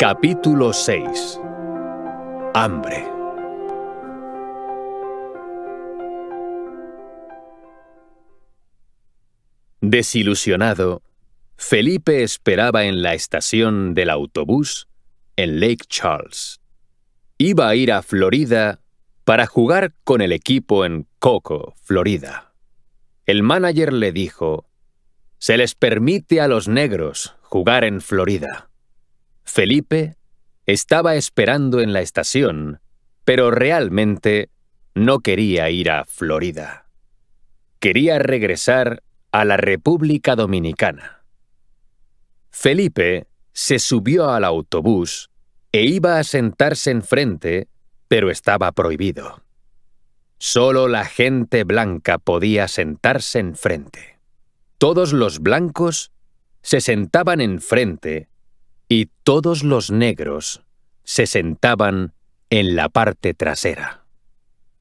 Capítulo 6 Hambre Desilusionado, Felipe esperaba en la estación del autobús en Lake Charles. Iba a ir a Florida para jugar con el equipo en Coco, Florida. El manager le dijo, se les permite a los negros jugar en Florida. Felipe estaba esperando en la estación, pero realmente no quería ir a Florida. Quería regresar a la República Dominicana. Felipe se subió al autobús e iba a sentarse enfrente, pero estaba prohibido. Solo la gente blanca podía sentarse enfrente. Todos los blancos se sentaban enfrente y todos los negros se sentaban en la parte trasera.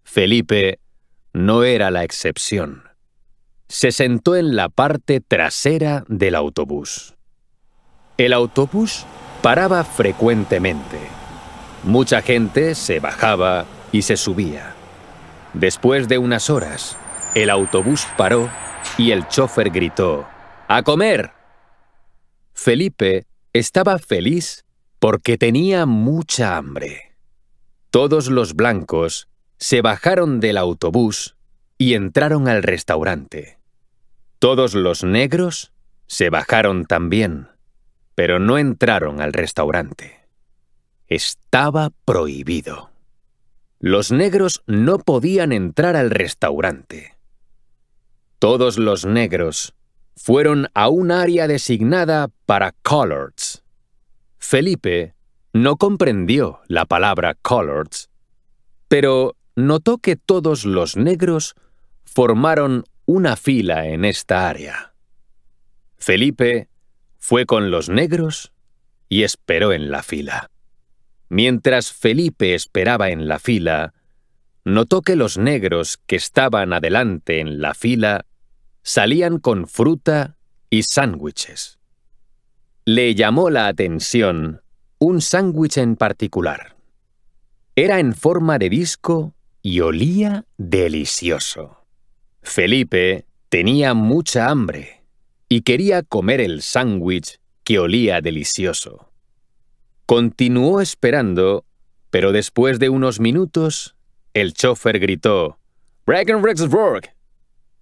Felipe no era la excepción. Se sentó en la parte trasera del autobús. El autobús paraba frecuentemente. Mucha gente se bajaba y se subía. Después de unas horas, el autobús paró y el chofer gritó, ¡A comer! Felipe estaba feliz porque tenía mucha hambre. Todos los blancos se bajaron del autobús y entraron al restaurante. Todos los negros se bajaron también, pero no entraron al restaurante. Estaba prohibido. Los negros no podían entrar al restaurante. Todos los negros fueron a un área designada para collards. Felipe no comprendió la palabra colors, pero notó que todos los negros formaron una fila en esta área. Felipe fue con los negros y esperó en la fila. Mientras Felipe esperaba en la fila, notó que los negros que estaban adelante en la fila salían con fruta y sándwiches. Le llamó la atención un sándwich en particular. Era en forma de disco y olía delicioso. Felipe tenía mucha hambre y quería comer el sándwich que olía delicioso. Continuó esperando, pero después de unos minutos, el chofer gritó, Rexburg".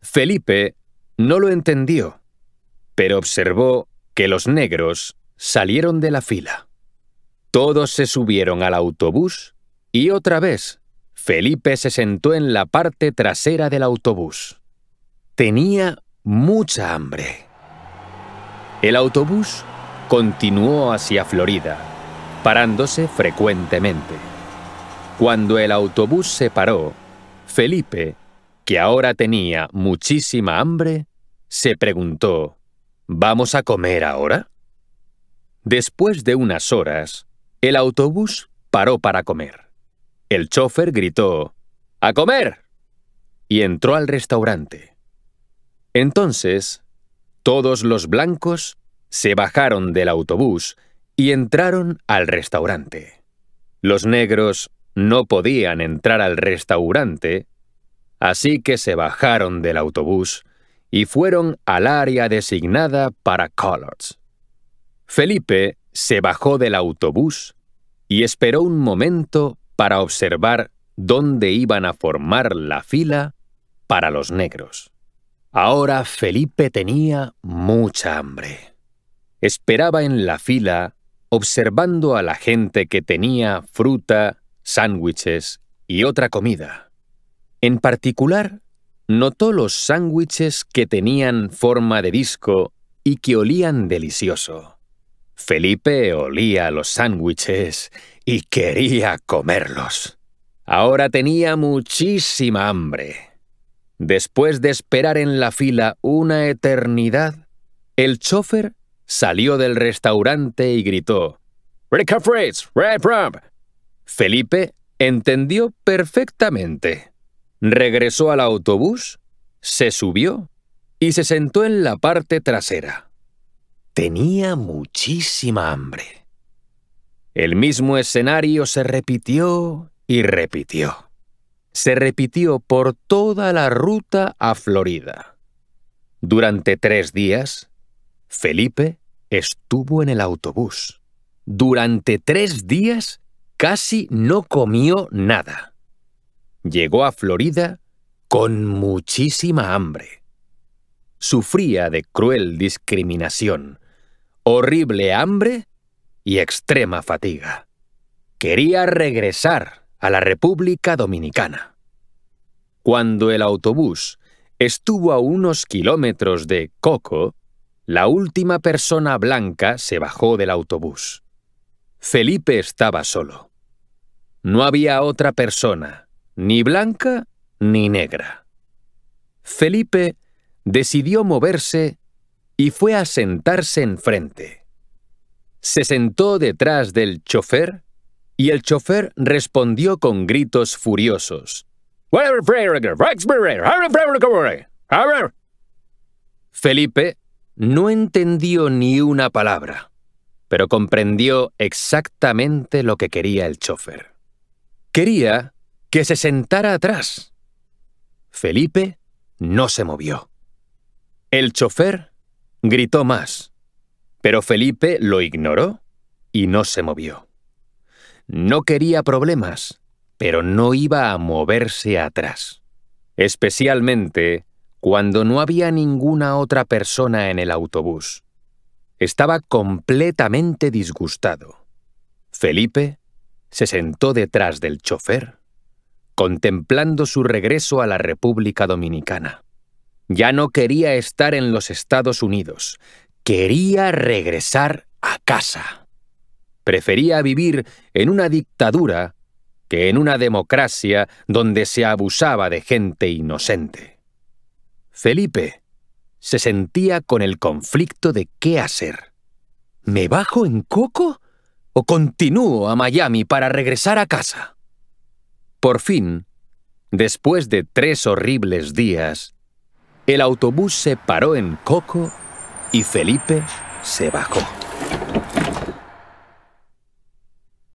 Felipe no lo entendió, pero observó que los negros salieron de la fila. Todos se subieron al autobús y otra vez Felipe se sentó en la parte trasera del autobús. Tenía mucha hambre. El autobús continuó hacia Florida, parándose frecuentemente. Cuando el autobús se paró, Felipe, que ahora tenía muchísima hambre, se preguntó, ¿Vamos a comer ahora? Después de unas horas, el autobús paró para comer. El chofer gritó, ¡A comer! y entró al restaurante. Entonces, todos los blancos se bajaron del autobús y entraron al restaurante. Los negros no podían entrar al restaurante, así que se bajaron del autobús y fueron al área designada para Collards. Felipe se bajó del autobús y esperó un momento para observar dónde iban a formar la fila para los negros. Ahora Felipe tenía mucha hambre. Esperaba en la fila observando a la gente que tenía fruta, sándwiches y otra comida. En particular, notó los sándwiches que tenían forma de disco y que olían delicioso. Felipe olía los sándwiches y quería comerlos. Ahora tenía muchísima hambre. Después de esperar en la fila una eternidad, el chofer salió del restaurante y gritó Red Felipe entendió perfectamente. Regresó al autobús, se subió y se sentó en la parte trasera. Tenía muchísima hambre. El mismo escenario se repitió y repitió. Se repitió por toda la ruta a Florida. Durante tres días, Felipe estuvo en el autobús. Durante tres días casi no comió nada. Llegó a Florida con muchísima hambre. Sufría de cruel discriminación, horrible hambre y extrema fatiga. Quería regresar a la República Dominicana. Cuando el autobús estuvo a unos kilómetros de Coco, la última persona blanca se bajó del autobús. Felipe estaba solo. No había otra persona ni blanca ni negra. Felipe decidió moverse y fue a sentarse enfrente. Se sentó detrás del chofer y el chofer respondió con gritos furiosos. Felipe no entendió ni una palabra, pero comprendió exactamente lo que quería el chofer. Quería que se sentara atrás. Felipe no se movió. El chofer gritó más, pero Felipe lo ignoró y no se movió. No quería problemas, pero no iba a moverse atrás, especialmente cuando no había ninguna otra persona en el autobús. Estaba completamente disgustado. Felipe se sentó detrás del chofer contemplando su regreso a la República Dominicana. Ya no quería estar en los Estados Unidos, quería regresar a casa. Prefería vivir en una dictadura que en una democracia donde se abusaba de gente inocente. Felipe se sentía con el conflicto de qué hacer. ¿Me bajo en coco o continúo a Miami para regresar a casa? Por fin, después de tres horribles días, el autobús se paró en Coco y Felipe se bajó.